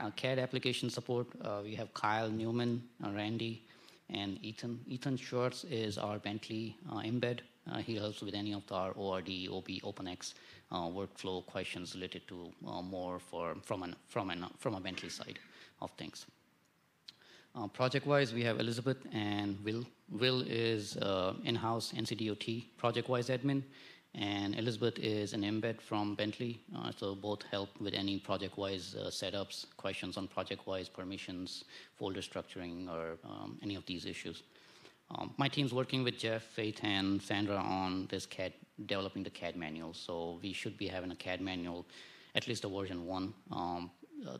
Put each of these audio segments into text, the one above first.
Uh, CAD application support, uh, we have Kyle Newman, uh, Randy, and Ethan. Ethan Schwartz is our Bentley uh, embed. Uh, he helps with any of our ORD, OB, OpenX uh, workflow questions related to more for, from, an, from, an, from a Bentley side of things. Project-wise, we have Elizabeth and Will. Will is in-house NCDOT project-wise admin. And Elizabeth is an embed from Bentley, uh, so both help with any project-wise uh, setups, questions on project-wise permissions, folder structuring, or um, any of these issues. Um, my team's working with Jeff, Faith, and Sandra on this CAD, developing the CAD manual. So we should be having a CAD manual, at least a version one. Um, uh,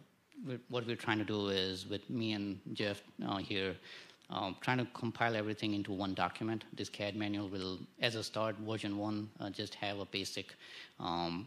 what we're trying to do is, with me and Jeff uh, here, um, trying to compile everything into one document. This CAD manual will, as a start, version one, uh, just have a basic um,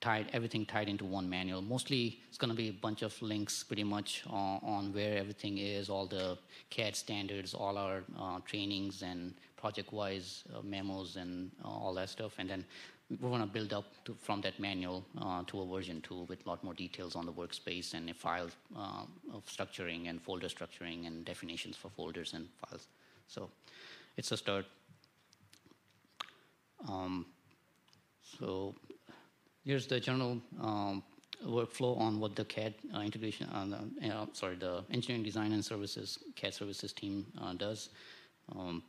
tied everything tied into one manual. Mostly, it's going to be a bunch of links, pretty much uh, on where everything is, all the CAD standards, all our uh, trainings and project-wise uh, memos and uh, all that stuff, and then we're going to build up to, from that manual uh, to a version 2 with a lot more details on the workspace and a file uh, of structuring and folder structuring and definitions for folders and files. So it's a start. Um, so here's the general um, workflow on what the CAD uh, integration, uh, uh, sorry, the engineering design and services, CAD services team uh, does. Um,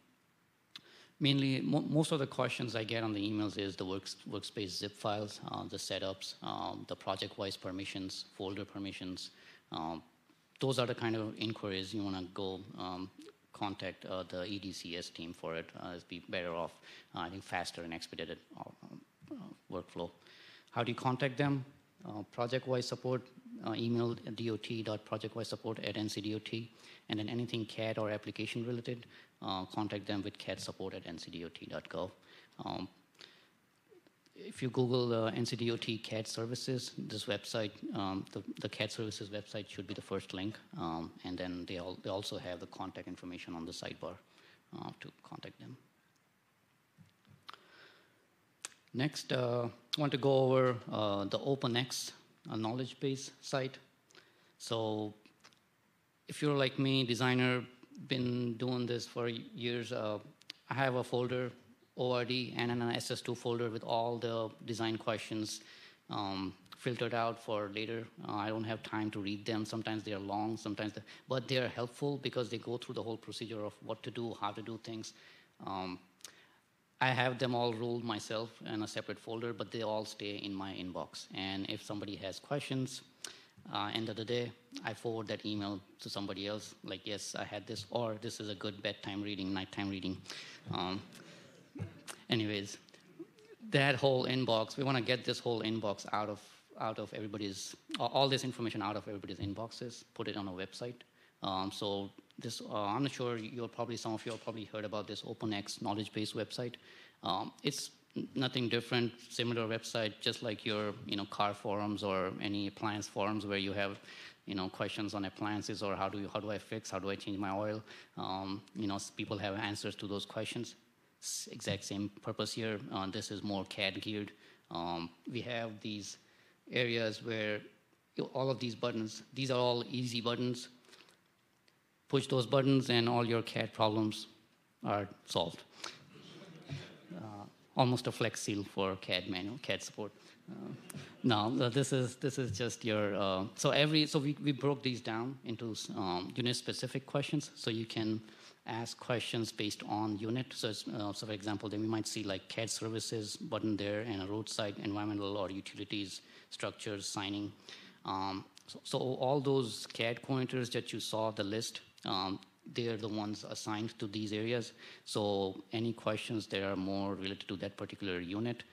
mainly mo most of the questions I get on the emails is the works workspace zip files, uh, the setups, um, the project-wise permissions, folder permissions. Um, those are the kind of inquiries you want to go um, contact uh, the EDCS team for it. Uh, it'd be better off, uh, I think, faster and expedited uh, uh, workflow. How do you contact them? Uh, project-wise support, email dot.projectwise support at ncdot, and then anything CAD or application related, uh, contact them with cat support at ncdot.gov. Um, if you Google uh, NCDOT CAD services, this website, um, the, the CAD services website should be the first link. Um, and then they, they also have the contact information on the sidebar uh, to contact them. Next, uh, I uh, want to go over uh, the OpenX uh, knowledge base site. So if you're like me, designer, been doing this for years. Uh, I have a folder, ORD, and an SS2 folder with all the design questions um, filtered out for later. Uh, I don't have time to read them. Sometimes they are long, sometimes, they, but they are helpful because they go through the whole procedure of what to do, how to do things. Um, I have them all ruled myself in a separate folder, but they all stay in my inbox. And if somebody has questions, uh, end of the day, I forward that email to somebody else, like, yes, I had this, or this is a good bedtime reading, nighttime reading. Um, anyways, that whole inbox, we want to get this whole inbox out of out of everybody's all this information out of everybody's inboxes put it on a website um, so this, uh, I'm not sure you're probably, some of you have probably heard about this OpenX knowledge base website. Um, it's nothing different, similar website, just like your you know car forums or any appliance forums where you have you know questions on appliances or how do you, how do I fix, how do I change my oil? Um, you know, people have answers to those questions. It's exact same purpose here. Uh, this is more CAD geared. Um, we have these areas where all of these buttons, these are all easy buttons. Push those buttons and all your CAD problems are solved almost a flex seal for CAD manual, CAD support. Uh, uh, this is this is just your uh, so every so we, we broke these down into um, unit specific questions so you can ask questions based on unit. So uh, so for example, then we might see like CAD services button there and a roadside environmental or utilities structures signing. Um, so, so, all those CAD pointers that you saw the list. Um, they're the ones assigned to these areas. So any questions that are more related to that particular unit,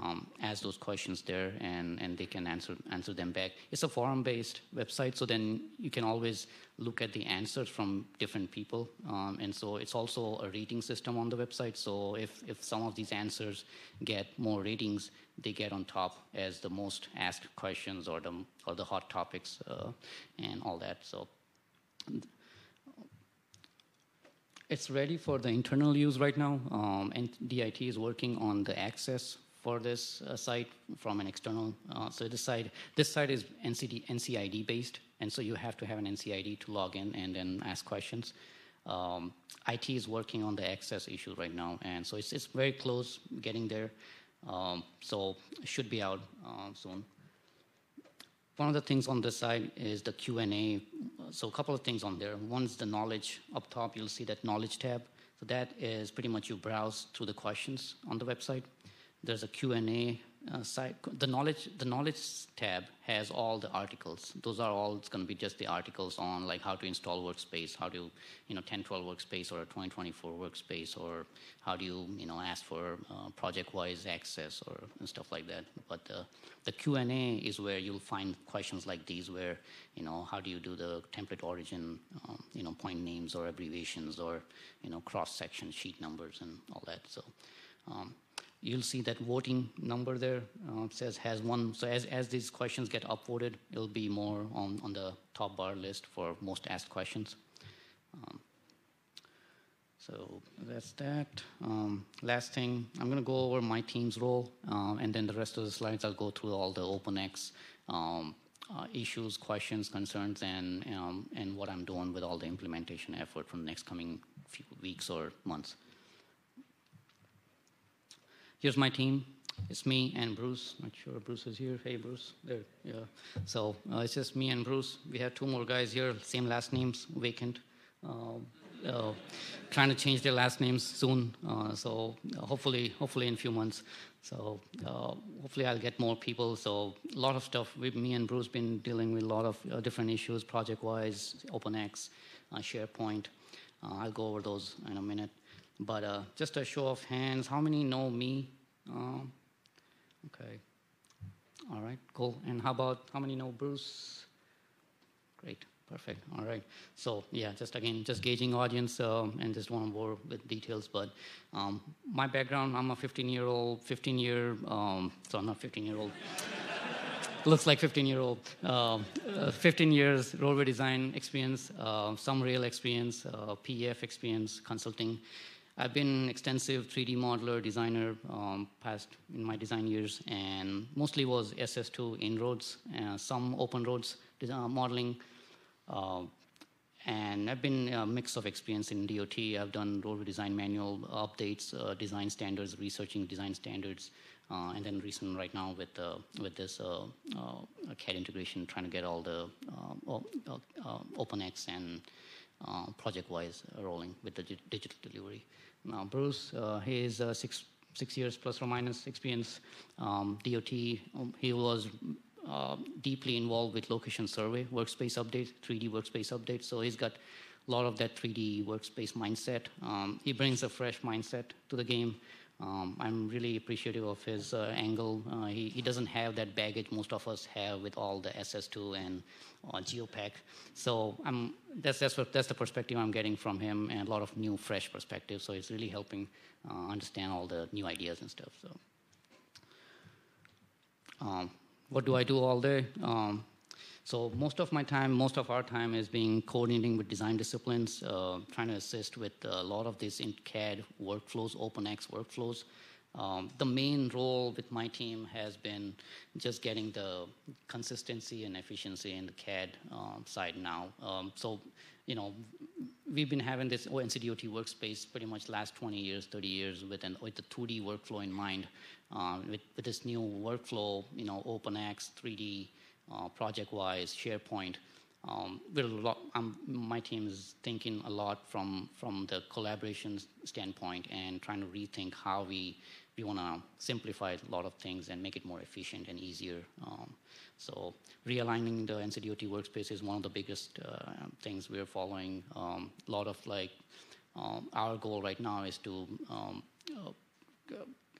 um, ask those questions there and, and they can answer, answer them back. It's a forum-based website, so then you can always look at the answers from different people. Um, and so it's also a rating system on the website, so if, if some of these answers get more ratings, they get on top as the most asked questions or the, or the hot topics uh, and all that. So it's ready for the internal use right now, um, and DIT is working on the access for this uh, site from an external. Uh, so this site, this site is NCD, NCID based, and so you have to have an NCID to log in and then ask questions. Um, IT is working on the access issue right now, and so it's it's very close getting there. Um, so should be out uh, soon. One of the things on this side is the Q&A. So a couple of things on there. One's the knowledge. Up top, you'll see that knowledge tab. So that is pretty much you browse through the questions on the website. There's a Q&A uh, site, the knowledge the knowledge tab has all the articles those are all it's going to be just the articles on like how to install workspace how to you know 1012 workspace or 2024 workspace or how do you you know ask for uh, project wise access or stuff like that but the, the q&a is where you'll find questions like these where you know how do you do the template origin um, you know point names or abbreviations or you know cross section sheet numbers and all that so um, you'll see that voting number there uh, says has one. So as, as these questions get upvoted, it'll be more on, on the top bar list for most asked questions. Um, so that's that. Um, last thing, I'm going to go over my team's role, uh, and then the rest of the slides, I'll go through all the OpenX um, uh, issues, questions, concerns, and, um, and what I'm doing with all the implementation effort from the next coming few weeks or months here's my team. It's me and Bruce. Not sure Bruce is here. Hey, Bruce. There. Yeah. So uh, it's just me and Bruce. We have two more guys here, same last names, vacant. Uh, uh trying to change their last names soon. Uh, so uh, hopefully, hopefully in a few months. So uh, hopefully I'll get more people. So a lot of stuff. We, me and Bruce been dealing with a lot of uh, different issues, project-wise, OpenX, SharePoint. I'll go over those in a minute. But uh, just a show of hands, how many know me? Um, okay. All right, cool. And how about how many know Bruce? Great, perfect. All right. So yeah, just again, just gauging audience uh, and just want to more with details. But um, my background, I'm a 15-year-old, 15-year, um, so I'm not 15-year-old. looks like 15 year old um, uh, 15 years railway design experience uh, some rail experience uh, pef experience consulting I've been extensive 3D modeler, designer, um, past in my design years, and mostly was SS2 inroads, uh, some open roads design, uh, modeling. Uh, and I've been a mix of experience in DOT. I've done roadway design manual updates, uh, design standards, researching design standards, uh, and then recent right now with uh, with this uh, uh, CAD integration, trying to get all the OpenX and uh, project-wise uh, rolling with the digital delivery. Now, Bruce, uh, he is uh, six six years plus or minus experience um, DOT. Um, he was deeply involved with location survey, workspace update, 3D workspace update. So he's got a lot of that 3D workspace mindset. Um, he brings a fresh mindset to the game. Um, I'm really appreciative of his uh, angle. Uh, he, he, doesn't have that baggage most of us have with all the SS2 and uh, GeoPack. So I'm, that's, that's, what, that's the perspective I'm getting from him and a lot of new, fresh perspectives. So it's really helping uh, understand all the new ideas and stuff. So, um, What do I do all day? Um, so most of my time, most of our time is being coordinating with design disciplines, uh, trying to assist with a lot of these in CAD workflows, OpenX workflows. Um, the main role with my team has been just getting the consistency and efficiency in the CAD um, side now. Um, so, you know, we've been having this ONCDOT workspace pretty much last 20 years, 30 years with an with the 2D workflow in mind. Uh, with, with, this new workflow, you know, OpenX, 3D, uh, project-wise, SharePoint. Um, lot, am um, my team is thinking a lot from, from the collaboration standpoint and trying to rethink how we, we want to simplify a lot of things and make it more efficient and easier. Um, so realigning the NCDOT workspace is one of the biggest uh, things we're following. A um, lot of like, um, our goal right now is to uh,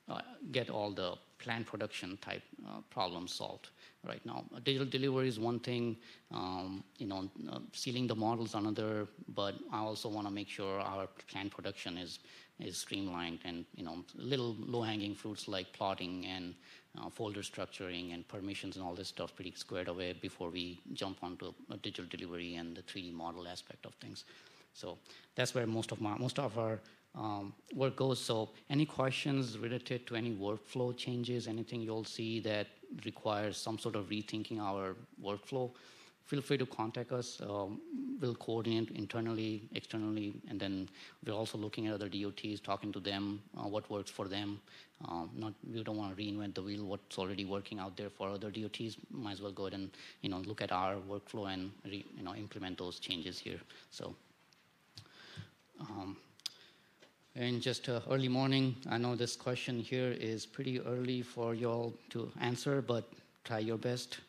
uh, get all the planned production type uh, problem solved right now. Uh, digital delivery is one thing, um, you know, uh, sealing the models another, but I also want to make sure our planned production is is streamlined and you know little low-hanging fruits like plotting and uh, folder structuring and permissions and all this stuff pretty squared away before we jump onto digital delivery and the 3D model aspect of things. So that's where most of my most of our um, work goes. So any questions related to any workflow changes, anything you'll see that requires some sort of rethinking our workflow, feel free to contact us. Um, we'll coordinate internally, externally, and then we're also looking at other DOTs, talking to them, uh, what works for them. Um, not we don't want to reinvent the wheel. What's already working out there for other DOTs, might as well go ahead and you know look at our workflow and re, you know implement those changes here. So. Um, and just uh, early morning, I know this question here is pretty early for you all to answer, but try your best.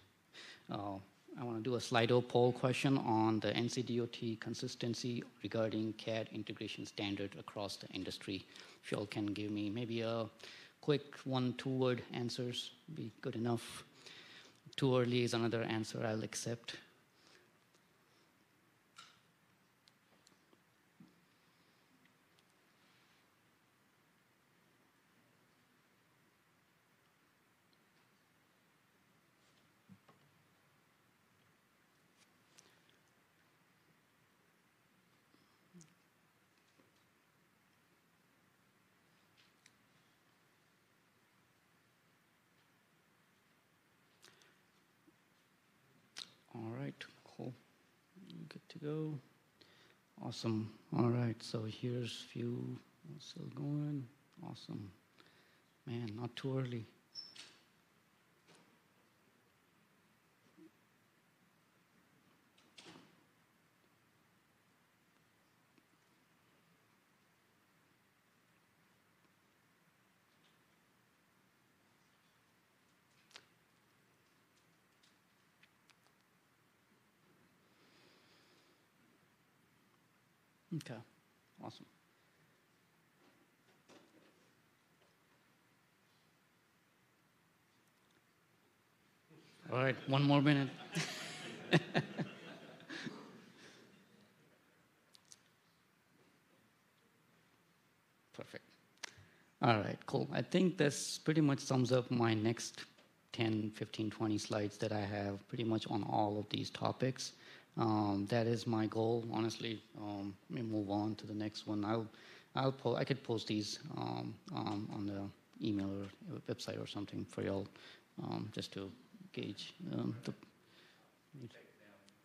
Uh, I want to do a Slido poll question on the NCDOT consistency regarding CAD integration standard across the industry. If you all can give me maybe a quick one, two word answers, be good enough. Too early is another answer I'll accept. Awesome. All right, so here's few. Still going. Awesome. Man, not too early. Okay, awesome. All right, one more minute. Perfect. All right, cool. I think this pretty much sums up my next 10, 15, 20 slides that I have pretty much on all of these topics. Um, that is my goal, honestly. Um, let me move on to the next one. I'll, I'll po- I could post these um, um on the email or website or something for y'all, um, just to gauge um, the.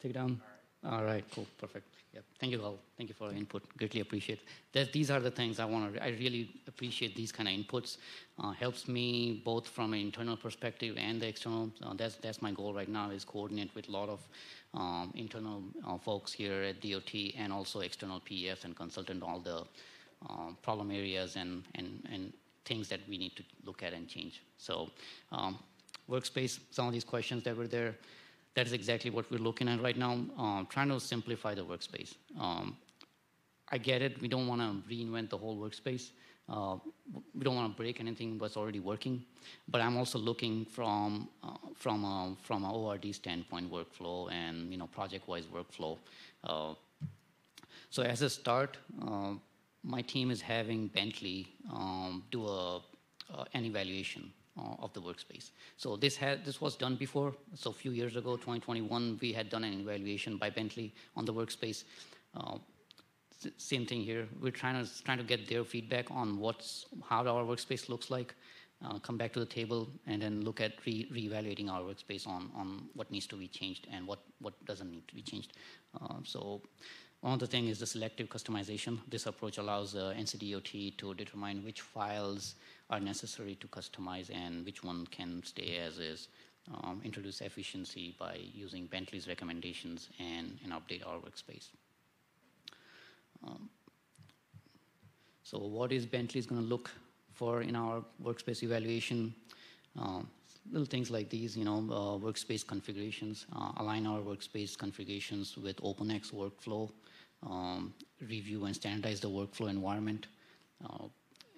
Take it down. All right, cool, perfect. Yeah. Thank you all. Thank you for the input. Greatly appreciate. That, these are the things I want to. I really appreciate these kind of inputs. Uh, helps me both from an internal perspective and the external. Uh, that's that's my goal right now is coordinate with a lot of um, internal uh, folks here at DOT and also external PEFs and consultant all the um, problem areas and and and things that we need to look at and change. So, um, workspace. Some of these questions that were there that is exactly what we're looking at right now, um, trying to simplify the workspace. Um, I get it, we don't want to reinvent the whole workspace. Uh, we don't want to break anything that's already working, but I'm also looking from uh, from uh, a, from an ORD standpoint, workflow and you know project-wise workflow. Uh, so as a start, uh, my team is having Bentley um, do a, uh, an evaluation uh, of the workspace. So this, had, this was done before. So a few years ago, 2021, we had done an evaluation by Bentley on the workspace. Uh, same thing here. We're trying to, trying to get their feedback on what's, how our workspace looks like. Uh, come back to the table and then look at re- reevaluating our workspace on, on what needs to be changed and what, what doesn't need to be changed. Uh, so one of the thing is the selective customization. This approach allows uh, NCDOT to determine which files are necessary to customize and which one can stay as is. Um, introduce efficiency by using Bentley's recommendations and, and update our workspace. Um, so what is Bentley's going to look for in our workspace evaluation? Um, little things like these, you know, uh, workspace configurations, uh, align our workspace configurations with OpenX workflow, um, review and standardize the workflow environment, uh,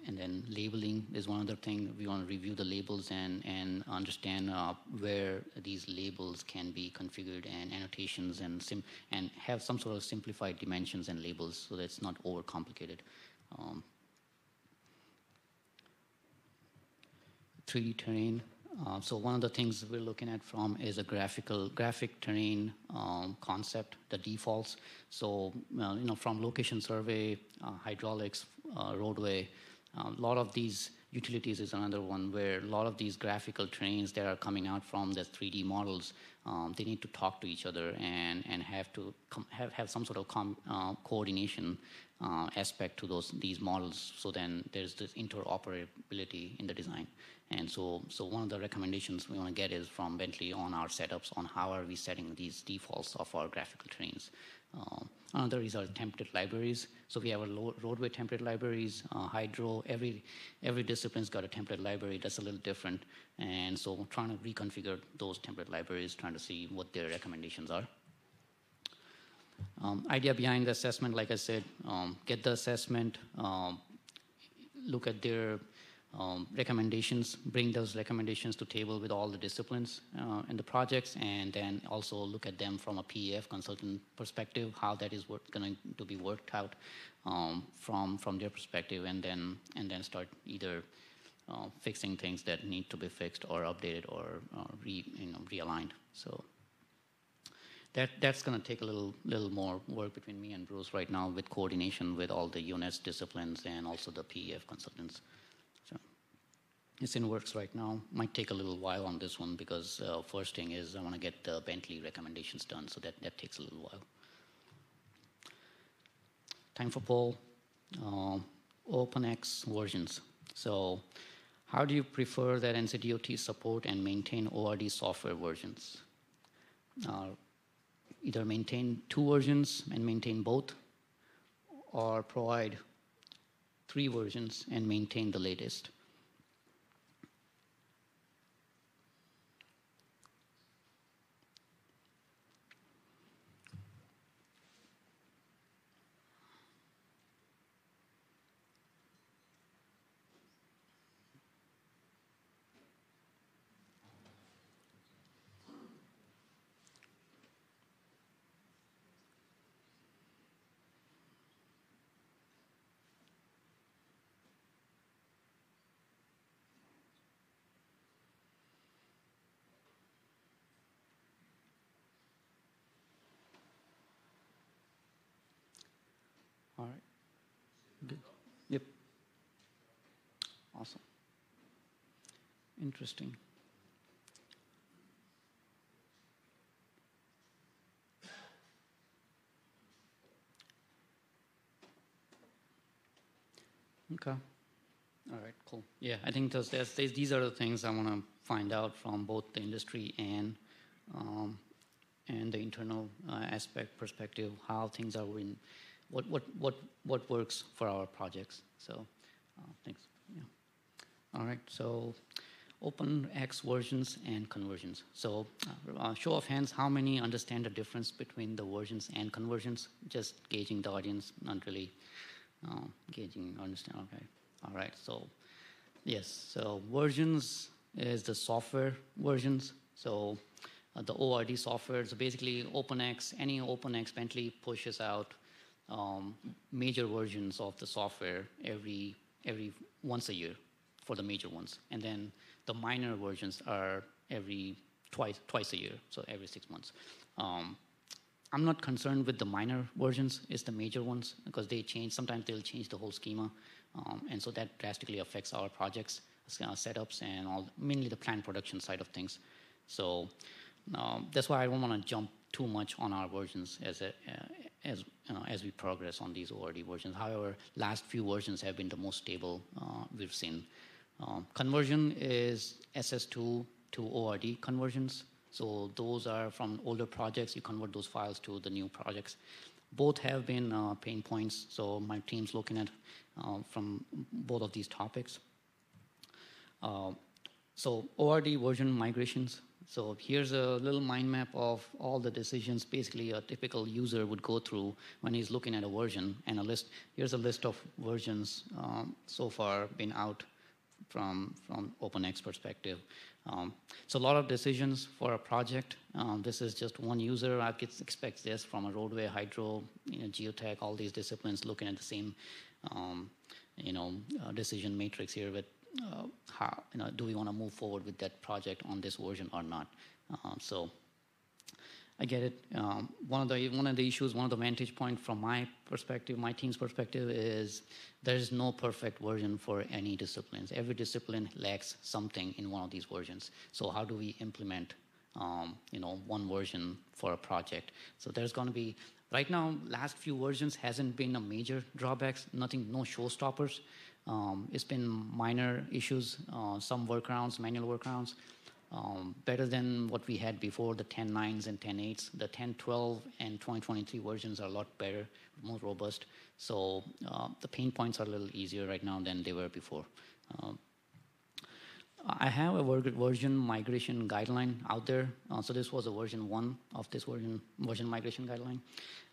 and then labeling is one other thing. We want to review the labels and, and understand uh, where these labels can be configured and annotations and sim and have some sort of simplified dimensions and labels so that it's not overcomplicated. Um, 3D terrain. Uh, so one of the things we're looking at from is a graphical graphic terrain um, concept, the defaults. So uh, you know from location survey, uh, hydraulics, uh, roadway. A um, lot of these utilities is another one where a lot of these graphical trains that are coming out from the 3D models, um, they need to talk to each other and, and have to have, have some sort of uh, coordination uh, aspect to those these models. So then there's this interoperability in the design. And so, so one of the recommendations we want to get is from Bentley on our setups on how are we setting these defaults of our graphical trains. Um, another is our template libraries. So we have our roadway template libraries, uh, hydro, every, every discipline's got a template library that's a little different. And so trying to reconfigure those template libraries, trying to see what their recommendations are. Um, idea behind the assessment, like I said, um, get the assessment, um, look at their um, recommendations, bring those recommendations to table with all the disciplines uh, and the projects, and then also look at them from a PEF consultant perspective, how that is work, going to be worked out um, from from their perspective, and then and then start either uh, fixing things that need to be fixed or updated or, re, you know, realigned. So that that's going to take a little little more work between me and Bruce right now with coordination with all the units, disciplines, and also the PEF consultants. It's in works right now. Might take a little while on this one because uh, first thing is I want to get the Bentley recommendations done, so that, that takes a little while. Time for poll. Uh, OpenX versions. So how do you prefer that NCDOT support and maintain ORD software versions? Uh, either maintain two versions and maintain both, or provide three versions and maintain the latest. Interesting. Okay. All right, cool. Yeah, I think those, that's, these are the things I want to find out from both the industry and um, and the internal uh, aspect perspective, how things are in, what what what what works for our projects. So, uh, thanks. Yeah. All right. So. OpenX versions and conversions. So uh, uh, show of hands, how many understand the difference between the versions and conversions? Just gauging the audience, not really uh, gauging, understand, okay. All right, so yes, so versions is the software versions. So uh, the ORD software, so basically OpenX, any OpenX Bentley pushes out um, major versions of the software every, every once a year for the major ones. And then the minor versions are every twice, twice a year, so every six months. Um, I'm not concerned with the minor versions, it's the major ones, because they change, sometimes they'll change the whole schema. Um, and so that drastically affects our projects, uh, setups, and all, mainly the planned production side of things. So um, that's why I don't want to jump too much on our versions as a, uh, as you know, as we progress on these ORD versions. However, last few versions have been the most stable uh, we've seen. Um, conversion is SS2 to ORD conversions. So those are from older projects. You convert those files to the new projects. Both have been uh, pain points. So my team's looking at uh, from both of these topics. Uh, so ORD version migrations. So here's a little mind map of all the decisions basically a typical user would go through when he's looking at a version and a list. Here's a list of versions um, so far been out from, from OpenX perspective. Um, so a lot of decisions for a project. Um, this is just one user. I could expect this from a roadway, hydro, you know, geotech, all these disciplines looking at the same, um, you know, uh, decision matrix here with uh, how, you know, do we want to move forward with that project on this version or not? Um, so I get it. Um, one of the one of the issues, one of the vantage point from my perspective, my team's perspective is there is no perfect version for any disciplines. Every discipline lacks something in one of these versions. So how do we implement, um, you know, one version for a project? So there's going to be right now. Last few versions hasn't been a major drawbacks. Nothing, no showstoppers. Um, it's been minor issues, uh, some workarounds, manual workarounds um, better than what we had before, the 10 nines and 10 eights. The 10 12 and 2023 versions are a lot better, more robust. So uh, the pain points are a little easier right now than they were before. Um, I have a version migration guideline out there. Uh, so this was a version one of this version, version migration guideline.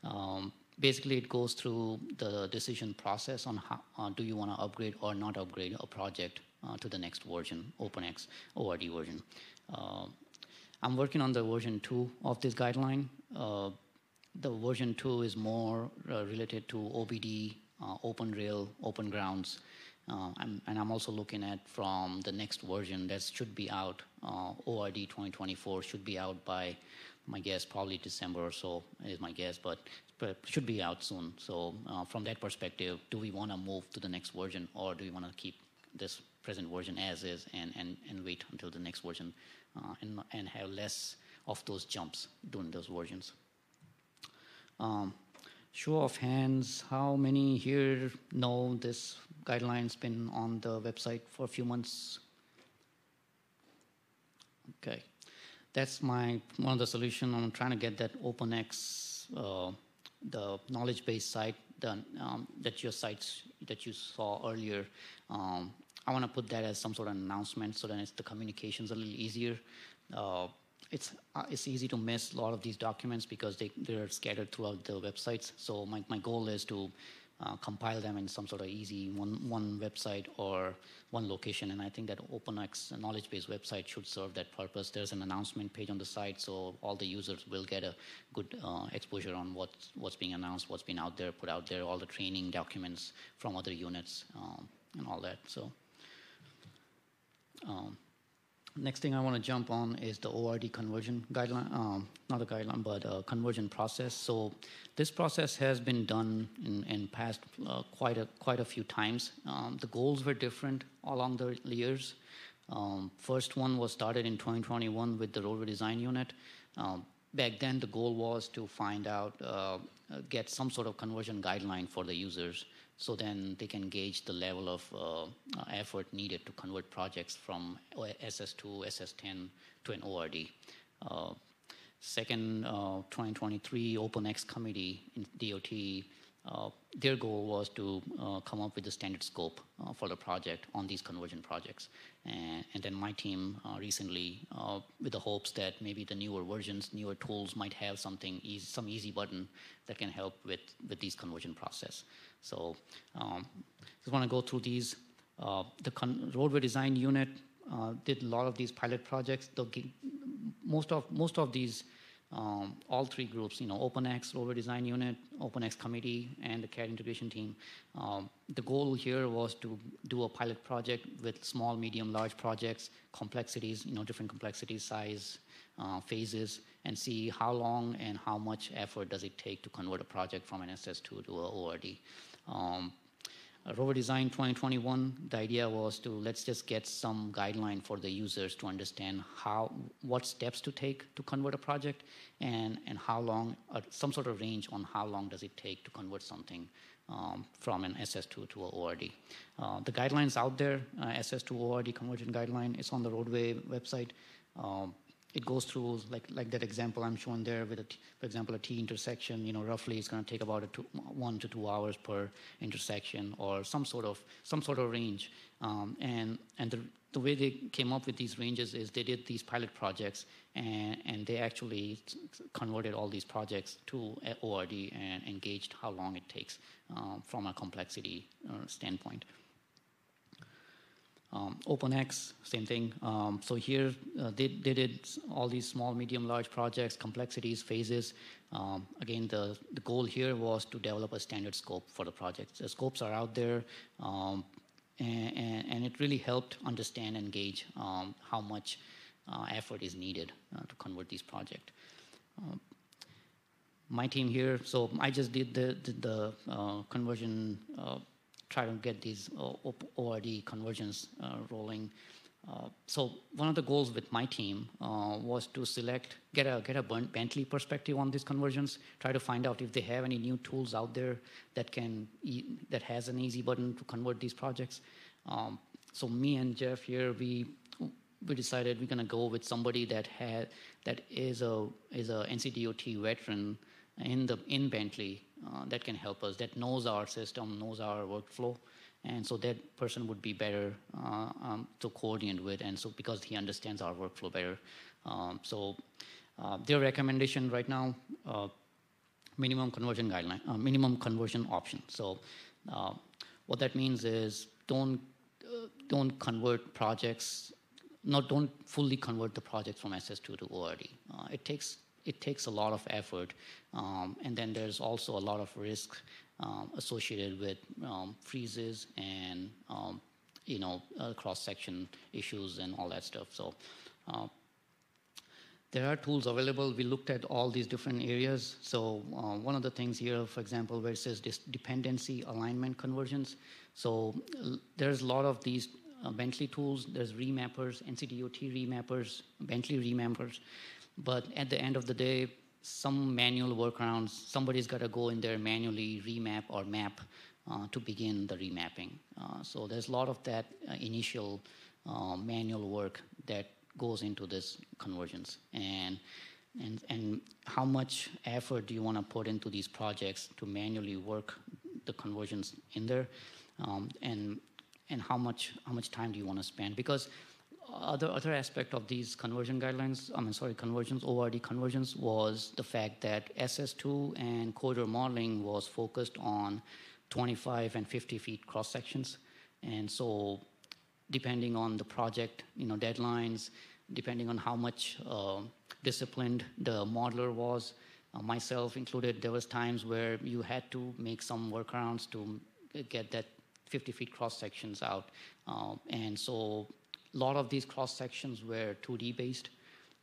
Um, basically it goes through the decision process on how uh, do you want to upgrade or not upgrade a project uh, to the next version, OpenX ORD version. Uh, I'm working on the version two of this guideline. Uh, the version two is more uh, related to OBD, uh, Open Rail, Open Grounds, I'm, and I'm also looking at from the next version that should be out. ORD 2024 should be out by my guess probably December or so is my guess, but but should be out soon. So uh, from that perspective, do we want to move to the next version or do we want to keep this present version as is and, and, and wait until the next version uh, and, and have less of those jumps during those versions? Um, show of hands, how many here know this guideline's been on the website for a few months? Okay, that's my one of the solution. I'm trying to get that OpenX uh, the knowledge base site the, um, that your sites that you saw earlier. Um, I want to put that as some sort of announcement so that the communication's a little easier. Uh, it's uh, it's easy to miss a lot of these documents because they they're scattered throughout the websites. So my my goal is to uh, compile them in some sort of easy one, one website or one location. And I think that OpenX knowledge base website should serve that purpose. There's an announcement page on the site, so all the users will get a good uh, exposure on what's, what's being announced, what's been out there, put out there, all the training documents from other units um, and all that. So. Um, Next thing I want to jump on is the ORD conversion guideline, um, not a guideline, but a conversion process. So this process has been done in, in past uh, quite a quite a few times. Um, the goals were different along the years. Um, first one was started in 2021 with the roadway design unit. Um, back then, the goal was to find out, uh, uh, get some sort of conversion guideline for the users so then they can gauge the level of uh, uh effort needed to convert projects from SS2, SS10 to an ORD. Uh, second, uh, 2023 OpenX committee in DOT uh, their goal was to uh, come up with a standard scope uh, for the project on these conversion projects. And, and then my team recently, with the hopes that maybe the newer versions, newer tools might have something, easy, some easy button that can help with, with these conversion process. So um, just want to go through these. the roadway design unit did a lot of these pilot projects. The, most of most of these um, all three groups, you know, OpenX Rover Design Unit, OpenX Committee, and the CAD Integration Team. Um, the goal here was to do a pilot project with small, medium, large projects, complexities, you know, different complexities, size, uh, phases, and see how long and how much effort does it take to convert a project from an SS2 to an ORD. Um, uh, Rover Design 2021, the idea was to let's just get some guideline for the users to understand how, what steps to take to convert a project and, and how long, uh, some sort of range on how long does it take to convert something um, from an SS2 to an ORD. Uh, the guidelines out there, uh, SS2 ORD conversion guideline, it's on the roadway website. Um, it goes through like like that example I'm showing there with a t, for example a T intersection you know roughly it's going to take about a two, one to two hours per intersection or some sort of some sort of range um, and and the, the way they came up with these ranges is they did these pilot projects and and they actually converted all these projects to ORD and engaged how long it takes um, from a complexity uh, standpoint. Um, OpenX, same thing. Um, so here uh, they, they, did all these small, medium, large projects, complexities, phases. Um, again, the, the goal here was to develop a standard scope for the project. The scopes are out there, um, and, and, and, it really helped understand and gauge um, how much uh, effort is needed uh, to convert these projects um, my team here, so I just did the, the, the uh, conversion uh, try to get these ORD conversions uh, rolling. Uh, so one of the goals with my team uh, was to select, get a get a Bentley perspective on these conversions. Try to find out if they have any new tools out there that can that has an easy button to convert these projects. Um, so me and Jeff here, we we decided we're gonna go with somebody that had that is a is a NCDOT veteran in, the, in Bentley uh, that can help us, that knows our system, knows our workflow. And so that person would be better uh, um, to coordinate with, and so because he understands our workflow better. Um, so uh, their recommendation right now, uh, minimum conversion guideline, uh, minimum conversion option. So uh, what that means is don't don't convert projects, not don't fully convert the project from SS2 to ORD. it takes it takes a lot of effort. Um, and then there's also a lot of risk um, associated with um, freezes and um, you know uh, cross section issues and all that stuff. So. Uh, there are tools available. We looked at all these different areas. So uh, one of the things here, for example, where it says this dependency alignment conversions. So there's a lot of these uh, Bentley tools. There's remappers, NCDOT remappers, Bentley remappers. But at the end of the day, some manual workarounds, somebody's got to go in there manually remap or map uh, to begin the remapping. Uh, so there's a lot of that uh, initial uh, manual work that goes into this convergence. And and, and how much effort do you want to put into these projects to manually work the conversions in there um, and and how much how much time do you want to spend because other other aspect of these conversion guidelines, I mean, sorry, conversions, ORD conversions, was the fact that SS2 and corridor modeling was focused on 25 and 50 feet cross sections, and so depending on the project, you know, deadlines, depending on how much uh, disciplined the modeler was, uh, myself included, there was times where you had to make some workarounds to get that 50 feet cross sections out, uh, and so a lot of these cross sections were 2D based.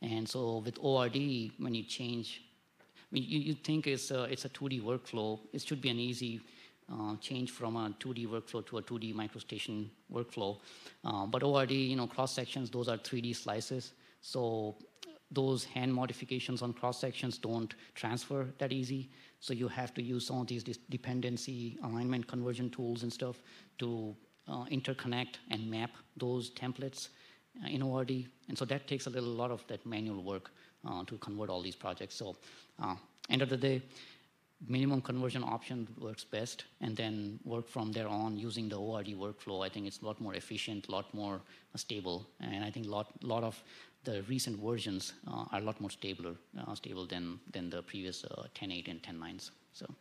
And so with ORD, when you change, I mean, you, you think it's a, it's a 2D workflow, it should be an easy uh, change from a 2D workflow to a 2D microstation workflow. Uh, but ORD, you know, cross sections, those are 3D slices. So those hand modifications on cross sections don't transfer that easy. So you have to use some of these dependency alignment conversion tools and stuff to uh, interconnect and map those templates uh, in ORD. And so that takes a little lot of that manual work uh, to convert all these projects. So end of the day, minimum conversion option works best and then work from there on using the ORD workflow. I think it's a lot more efficient, a lot more stable, and I think a lot, lot of the recent versions uh, are a lot more stabler, uh, stable than, than the previous uh, 10.8 and 10.9s. So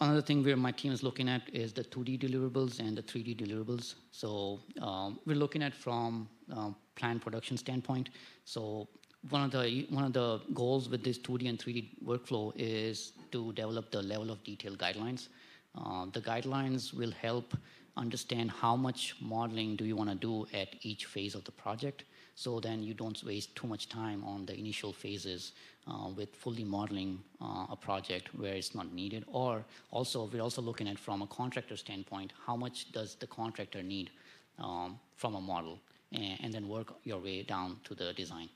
another thing where my team is looking at is the 2D deliverables and the 3D deliverables. So um, we're looking at from um, plant production standpoint. So one of the one of the goals with this 2D and 3D workflow is to develop the level of detail guidelines. Uh, the guidelines will help understand how much modeling do you want to do at each phase of the project so then you don't waste too much time on the initial phases uh, with fully modeling uh, a project where it's not needed. Or also, we're also looking at from a contractor standpoint, how much does the contractor need um, from a model, and, and then work your way down to the design.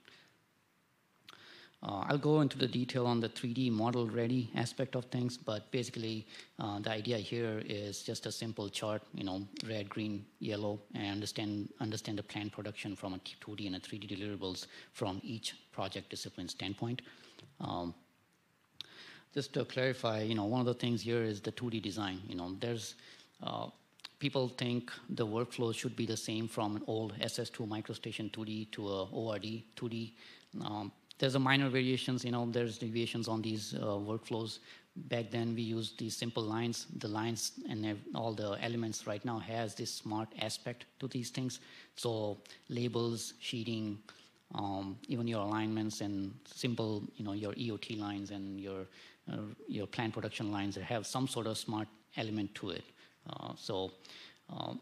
Uh, I'll go into the detail on the 3D model ready aspect of things, but basically uh, the idea here is just a simple chart, you know, red, green, yellow, and understand, understand the planned production from a 2D and a 3D deliverables from each project discipline standpoint. Um, just to clarify, you know, one of the things here is the 2D design. You know, there's uh, people think the workflow should be the same from an old SS2 microstation 2D to a ORD 2D. Um, there's a minor variations, you know, there's deviations on these uh, workflows. Back then we used these simple lines, the lines and all the elements right now has this smart aspect to these things. So labels, sheeting, um, even your alignments and simple, you know, your EOT lines and your uh, your plant production lines that have some sort of smart element to it. Uh, so uh,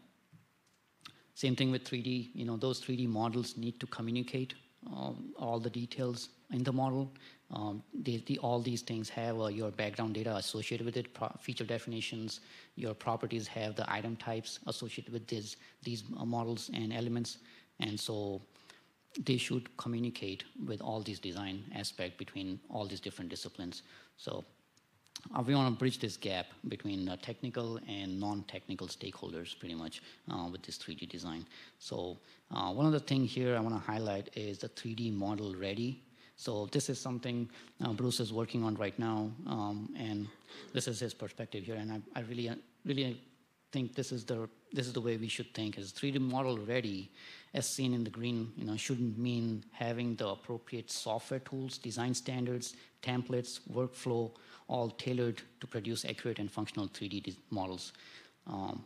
same thing with 3D. You know, those 3D models need to communicate um, all the details in the model. Um, the, all these things have uh, your background data associated with it, feature definitions, your properties have the item types associated with this, these uh, models and elements. And so they should communicate with all these design aspect between all these different disciplines. So uh, we want to bridge this gap between uh, technical and non-technical stakeholders pretty much uh, with this 3D design. So uh, one of the things here I want to highlight is the 3D model ready. So this is something uh, Bruce is working on right now, um, and this is his perspective here. And I, I really, really think this is the this is the way we should think. Is 3D model ready, as seen in the green, you know, shouldn't mean having the appropriate software tools, design standards, templates, workflow, all tailored to produce accurate and functional 3D models. Um,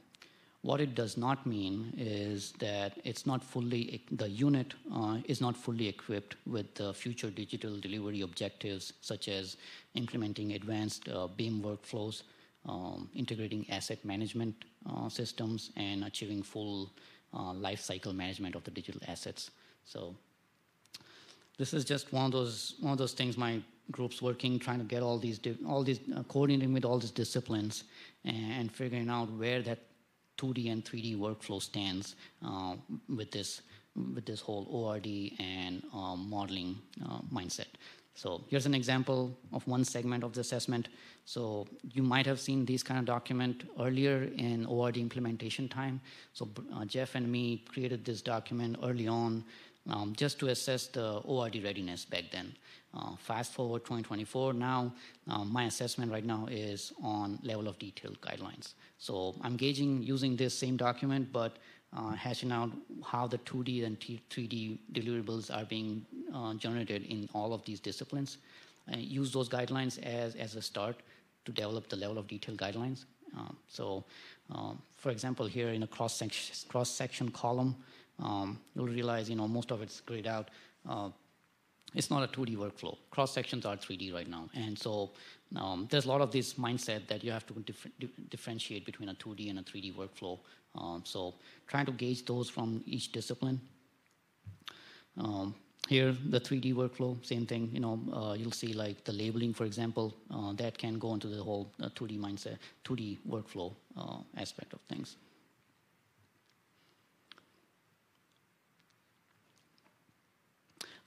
what it does not mean is that it's not fully the unit uh, is not fully equipped with the future digital delivery objectives, such as implementing advanced uh, beam workflows, um, integrating asset management uh, systems and achieving full uh, life cycle management of the digital assets. So this is just one of those one of those things my group's working, trying to get all these all these uh, coordinating with all these disciplines and, and, figuring out where that 2D and 3D workflow stands uh, with this with this whole ORD and uh, modeling uh, mindset. So here's an example of one segment of the assessment. So you might have seen these kind of document earlier in ORD implementation time. So uh, Jeff and me created this document early on um, just to assess the ORD readiness back then. Uh, fast forward 2024, now um, my assessment right now is on level of detail guidelines. So I'm gauging using this same document, but uh, hashing out how the 2D and 3D deliverables are being uh, generated in all of these disciplines. And uh, use those guidelines as, as a start to develop the level of detail guidelines. Um, so, um, for example, here in a cross section, cross -section column, um, you'll realize you know most of it's grayed out. Uh, it's not a 2D workflow. Cross sections are 3D right now, and so um, there's a lot of this mindset that you have to differentiate between a 2D and a 3D workflow. Um, so trying to gauge those from each discipline. Um, here, the 3D workflow, same thing. You know, uh, you'll see like the labeling, for example, uh, that can go into the whole uh, 2D mindset, 2D workflow uh, aspect of things.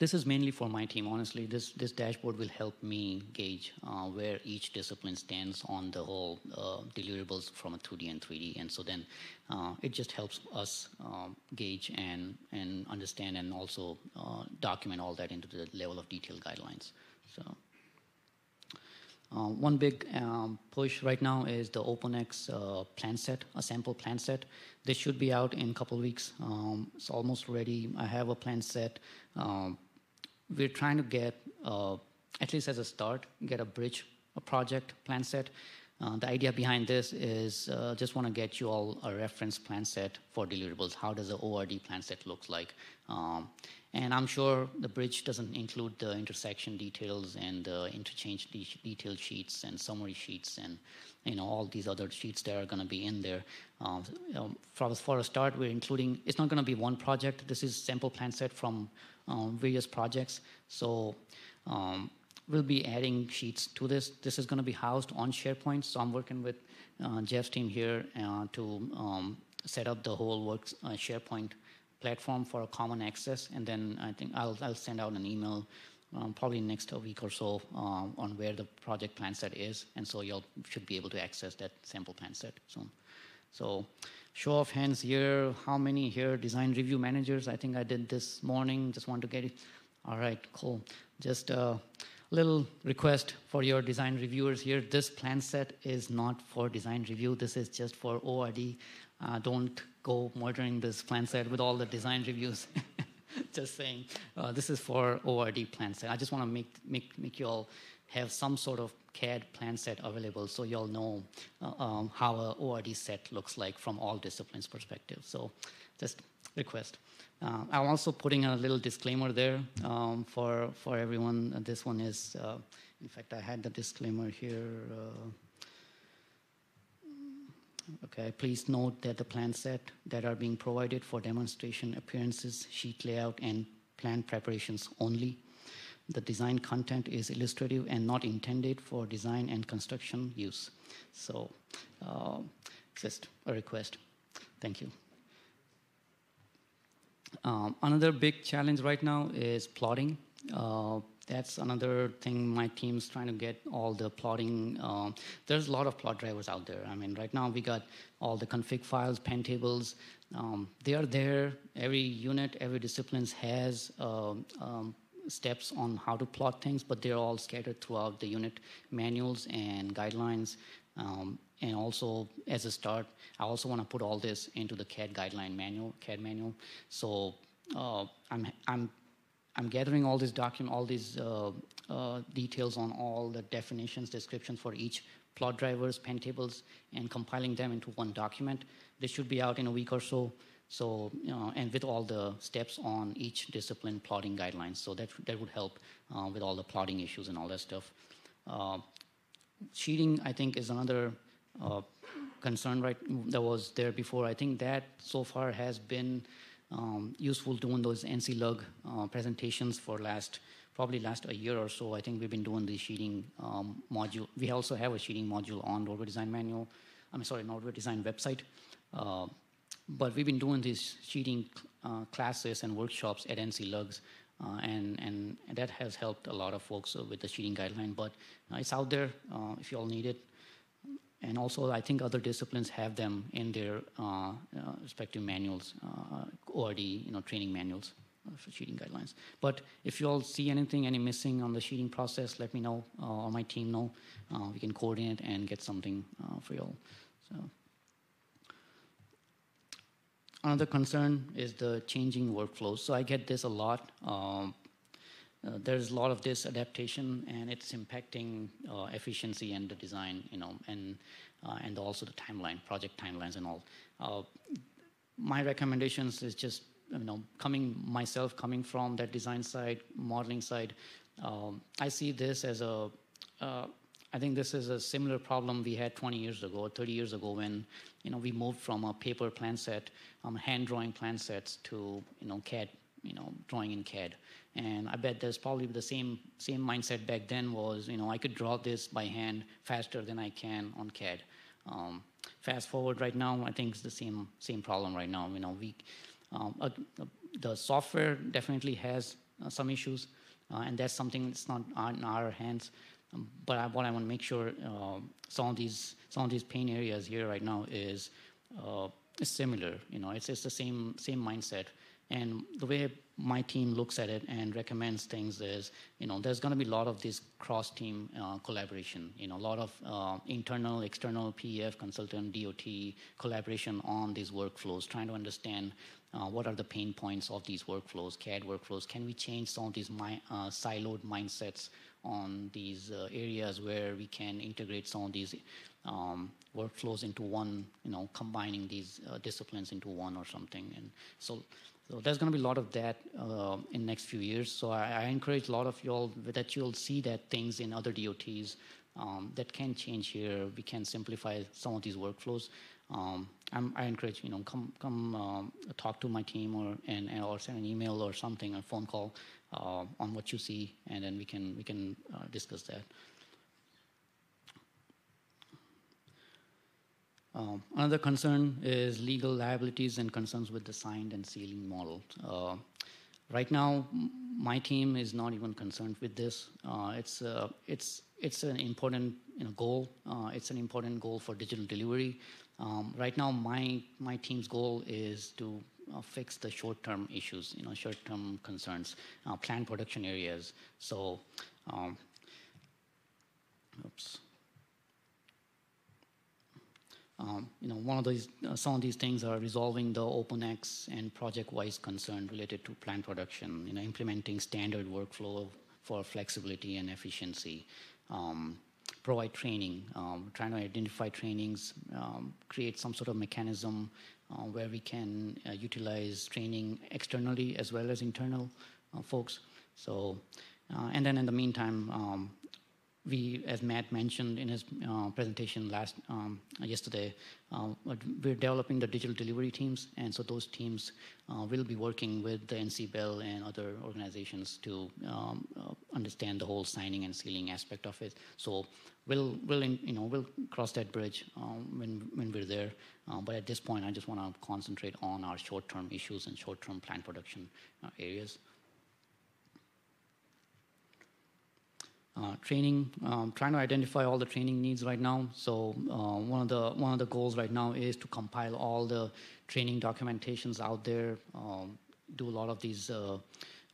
this is mainly for my team. Honestly, this this dashboard will help me gauge uh, where each discipline stands on the whole uh, deliverables from a 2D and 3D, and so then uh, it just helps us um, gauge and and understand and also uh, document all that into the level of detail guidelines. So. Uh, one big um, push right now is the OpenX uh, plan set, a sample plan set. This should be out in a couple weeks. Um, it's almost ready. I have a plan set um, we're trying to get, uh, at least as a start, get a bridge a project plan set. Uh, the idea behind this is uh, just want to get you all a reference plan set for deliverables. How does the ORD plan set look like? Um, and I'm sure the bridge doesn't include the intersection details and the interchange de detail sheets and summary sheets and you know all these other sheets that are going to be in there. Um, um, for, for a start, we're including. It's not going to be one project. This is sample plan set from um, various projects. So um, we'll be adding sheets to this. This is going to be housed on SharePoint. So I'm working with uh, Jeff's team here uh, to um, set up the whole works uh, SharePoint platform for common access. And then I think I'll, I'll send out an email um, probably next week or so uh, on where the project plan set is. And so you all should be able to access that sample plan set soon. So show of hands here, how many here design review managers? I think I did this morning, just want to get it. All right, cool. Just a little request for your design reviewers here. This plan set is not for design review. This is just for ORD. Uh, don't go murdering this plan set with all the design reviews. just saying, uh, this is for ORD plan set. I just want to make, make, make you all have some sort of CAD plan set available so you all know uh, um, how a ORD set looks like from all disciplines perspective. So just request. Uh, I'm also putting a little disclaimer there um, for, for everyone. Uh, this one is, uh, in fact, I had the disclaimer here. Uh, mm, okay, please note that the plan set that are being provided for demonstration appearances, sheet layout, and plan preparations only the design content is illustrative and not intended for design and construction use. So uh, just a request. Thank you. Um, another big challenge right now is plotting. Uh, that's another thing my team's trying to get all the plotting. Uh, there's a lot of plot drivers out there. I mean, right now we got all the config files, pen tables. Um, they are there. Every unit, every disciplines has uh, um, um, steps on how to plot things, but they're all scattered throughout the unit manuals and guidelines. Um, and also, as a start, I also want to put all this into the CAD guideline manual, CAD manual. So uh, I'm I'm I'm gathering all these document, all these uh, uh, details on all the definitions, descriptions for each plot drivers, pen tables, and compiling them into one document. This should be out in a week or so. So, you know, and with all the steps on each discipline plotting guidelines. So that, that would help uh, with all the plotting issues and all that stuff. Uh, cheating, I think, is another uh, concern right that was there before. I think that so far has been um, useful doing those NCLUG uh, presentations for last probably last a year or so. I think we've been doing the sheeting um, module. We also have a sheeting module on roadway design manual. I'm sorry, roadway design website. Uh, but we've been doing these cheating uh, classes and workshops at NC Lugs, uh, and, and, that has helped a lot of folks uh, with the cheating guideline. But uh, it's out there uh, if you all need it. And also, I think other disciplines have them in their respective manuals, ORD, you know, training manuals for cheating guidelines. But if you all see anything, any missing on the cheating process, let me know uh, or my team know. Uh, we can coordinate and get something uh, for you all. So another concern is the changing workflows. So I get this a lot. Um, uh, there's a lot of this adaptation, and it's impacting uh, efficiency and the design, you know, and uh, and also the timeline, project timelines, and all. Uh, my recommendations is just you know coming myself coming from that design side, modeling side. Um, I see this as a uh, I think this is a similar problem we had 20 years ago, 30 years ago, when you know we moved from a paper plan set, um, hand drawing plan sets to you know CAD, you know drawing in CAD. And I bet there's probably the same same mindset back then was you know I could draw this by hand faster than I can on CAD. Um, fast forward right now, I think it's the same same problem right now. You know we um, uh, the software definitely has uh, some issues, uh, and that's something that's not on our hands but I, what I want to make sure uh, some of these some of these pain areas here right now is uh, similar. You know, it's it's the same same mindset. And the way my team looks at it and recommends things is, you know, there's going to be a lot of this cross-team uh, collaboration. You know, a lot of uh, internal, external PEF consultant, DOT collaboration on these workflows, trying to understand uh, what are the pain points of these workflows, CAD workflows. Can we change some of these uh, siloed mindsets on these uh, areas where we can integrate some of these um, workflows into one, you know, combining these uh, disciplines into one or something. And so, so there's going to be a lot of that uh, in next few years. So I, I encourage a lot of y'all that you'll see that things in other DOTs um, that can change here. We can simplify some of these workflows. Um, i encourage you know come come um, talk to my team or and or send an email or something a phone call uh, on what you see, and then we can we can uh, discuss that. Um, another concern is legal liabilities and concerns with the signed and sealing model. Uh, right now, my team is not even concerned with this. Uh, it's uh, it's it's an important you know, goal. Uh, it's an important goal for digital delivery. Um, right now, my my team's goal is to uh, fix the short-term issues, you know, short-term concerns, uh, plant production areas. So, um, oops. Um, you know, one of these, uh, some of these things are resolving the OpenX and project-wise concern related to plant production. You know, implementing standard workflow for flexibility and efficiency. Um, provide training, um, trying to identify trainings, um, create some sort of mechanism uh, where we can uh, utilize training externally as well as internal uh, folks. So, and then in the meantime, um, we, as Matt mentioned in his uh, presentation last um, yesterday, uh, we're developing the digital delivery teams, and so those teams uh, will be working with the NC Bell and other organizations to um, uh, understand the whole signing and sealing aspect of it. So we'll, we'll you know, we'll cross that bridge um, when, when we're there. Uh, but at this point, I just want to concentrate on our short-term issues and short-term plan production uh, areas. Uh, training, um, trying to identify all the training needs right now. So uh, one of the one of the goals right now is to compile all the training documentations out there. Um, do a lot of these uh,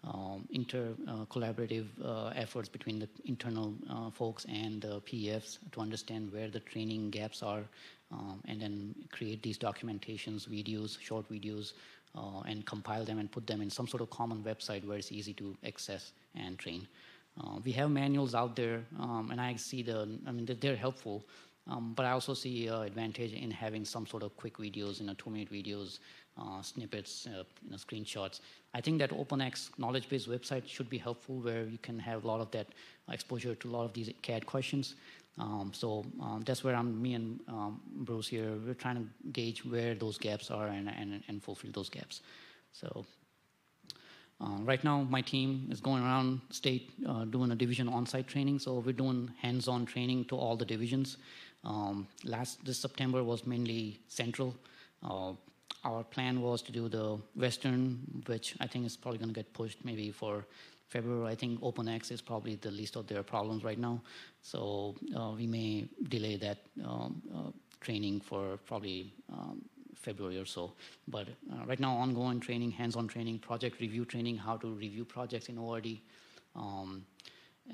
um, inter uh, collaborative uh, efforts between the internal folks and the PEFs to understand where the training gaps are, um, and then create these documentations, videos, short videos, and compile them and put them in some sort of common website where it's easy to access and train. Uh, we have manuals out there, um, and I see the, I mean, they're helpful, um, but I also see uh, advantage in having some sort of quick videos, you know, two-minute videos, uh, snippets, uh, you know, screenshots. I think that OpenX knowledge-based website should be helpful, where you can have a lot of that exposure to a lot of these CAD questions. Um, so um, that's where I'm, me and um, Bruce here, we're trying to gauge where those gaps are and, and, and fulfill those gaps. So uh, right now, my team is going around state uh, doing a division on-site training, so we're doing hands-on training to all the divisions. Um, last this September was mainly central. Uh, our plan was to do the western, which I think is probably going to get pushed maybe for February. I think OpenX is probably the least of their problems right now, so uh, we may delay that um, uh, training for probably um, February or so. But uh, right now, ongoing training, hands-on training, project review training, how to review projects in ORD. Um,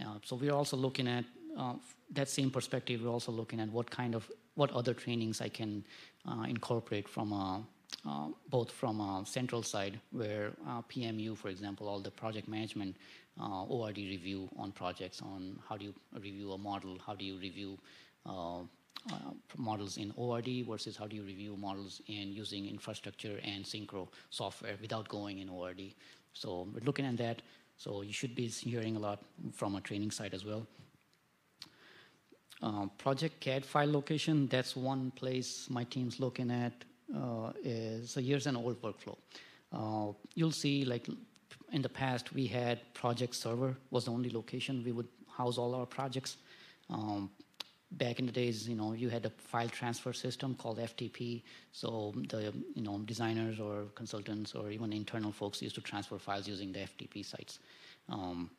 uh, so we're also looking at uh, that same perspective. We're also looking at what kind of what other trainings I can uh, incorporate from uh, both from a central side, where PMU, for example, all the project management, ORD review on projects, on how do you review a model, how do you review uh, uh, models in ORD versus how do you review models in using infrastructure and synchro software without going in ORD. So we're looking at that. So you should be hearing a lot from our training side as well. Uh, project CAD file location, that's one place my team's looking at. Uh, is so here's an old workflow. Uh, you'll see like in the past we had project server was the only location we would house all our projects. Um, back in the days, you know, you had a file transfer system called FTP. So um, the you know designers or consultants or even internal folks used to transfer files using the FTP sites. Um,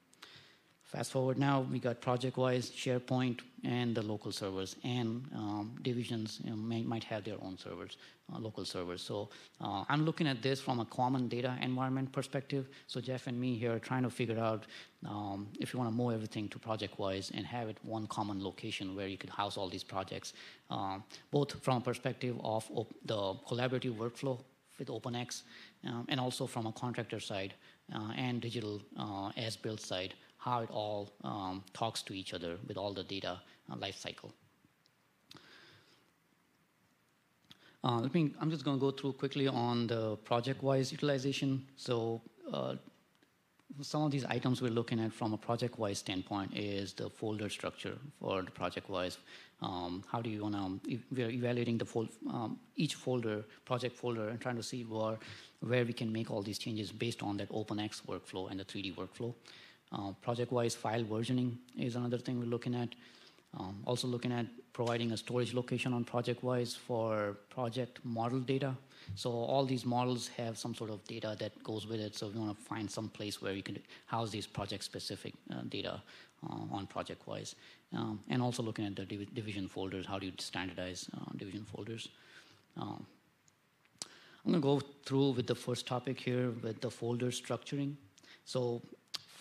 Fast forward now, we got ProjectWise, SharePoint, and the local servers, and um, divisions you know, may, might have their own servers, uh, local servers. So uh, I'm looking at this from a common data environment perspective. So Jeff and me here are trying to figure out um, if you want to move everything to ProjectWise and have it one common location where you could house all these projects, uh, both from a perspective of the collaborative workflow with OpenX, um, and also from a contractor side uh, and digital uh, as-built side how it all um, talks to each other with all the data uh, lifecycle. Uh, let me, I'm just going to go through quickly on the project-wise utilization. So uh, some of these items we're looking at from a project-wise standpoint is the folder structure for the project-wise. Um, how do you want to, we're evaluating the fold, um, each folder, project folder, and trying to see where, where we can make all these changes based on that OpenX workflow and the 3D workflow. Uh, Project-wise file versioning is another thing we're looking at. Um, also looking at providing a storage location on project-wise for project model data. So all these models have some sort of data that goes with it. So we want to find some place where you can house these project-specific uh, data uh, on project Um, and also looking at the div division folders, how do you standardize uh, division folders. Um, I'm going to go through with the first topic here with the folder structuring. So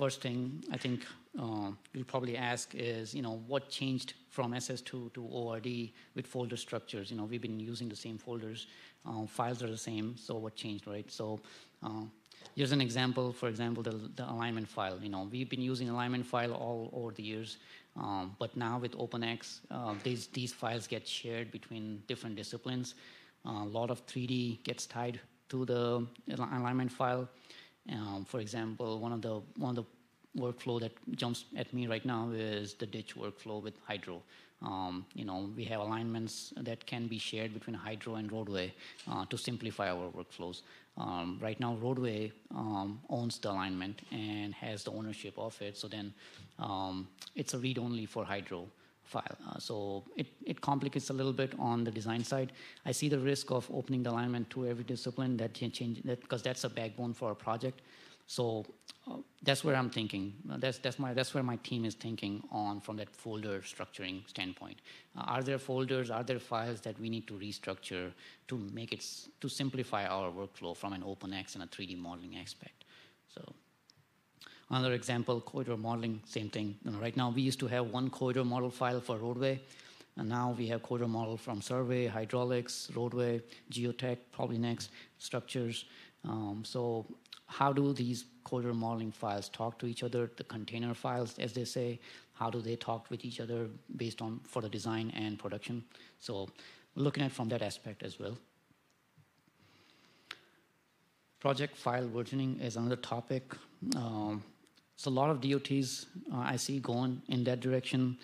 first thing I think uh, you'll probably ask is, you know, what changed from SS2 to ORD with folder structures? You know, we've been using the same folders, uh, files are the same, so what changed, right? So uh, here's an example, for example, the, the, alignment file. You know, we've been using alignment file all over the years, um, but now with OpenX, uh, these, these files get shared between different disciplines. Uh, a lot of 3D gets tied to the alignment file. Um, for example, one of the one of the workflow that jumps at me right now is the ditch workflow with hydro. Um, you know, we have alignments that can be shared between hydro and roadway uh, to simplify our workflows. Um, right now, roadway um, owns the alignment and has the ownership of it. So then, um, it's a read only for hydro file. Uh, so it, it complicates a little bit on the design side. I see the risk of opening the alignment to every discipline that can change that because that's a backbone for a project. So uh, that's where I'm thinking. Uh, that's that's my that's where my team is thinking on from that folder structuring standpoint. Uh, are there folders? Are there files that we need to restructure to make it to simplify our workflow from an open OpenX and a 3D modeling aspect? So Another example, corridor modeling, same thing. You know, right now, we used to have one corridor model file for roadway, and now we have corridor model from survey, hydraulics, roadway, geotech, probably next, structures. Um, so how do these corridor modeling files talk to each other, the container files, as they say? How do they talk with each other based on for the design and production? So looking at from that aspect as well. Project file versioning is another topic. Um, so a lot of DOTs uh, I see going in that direction.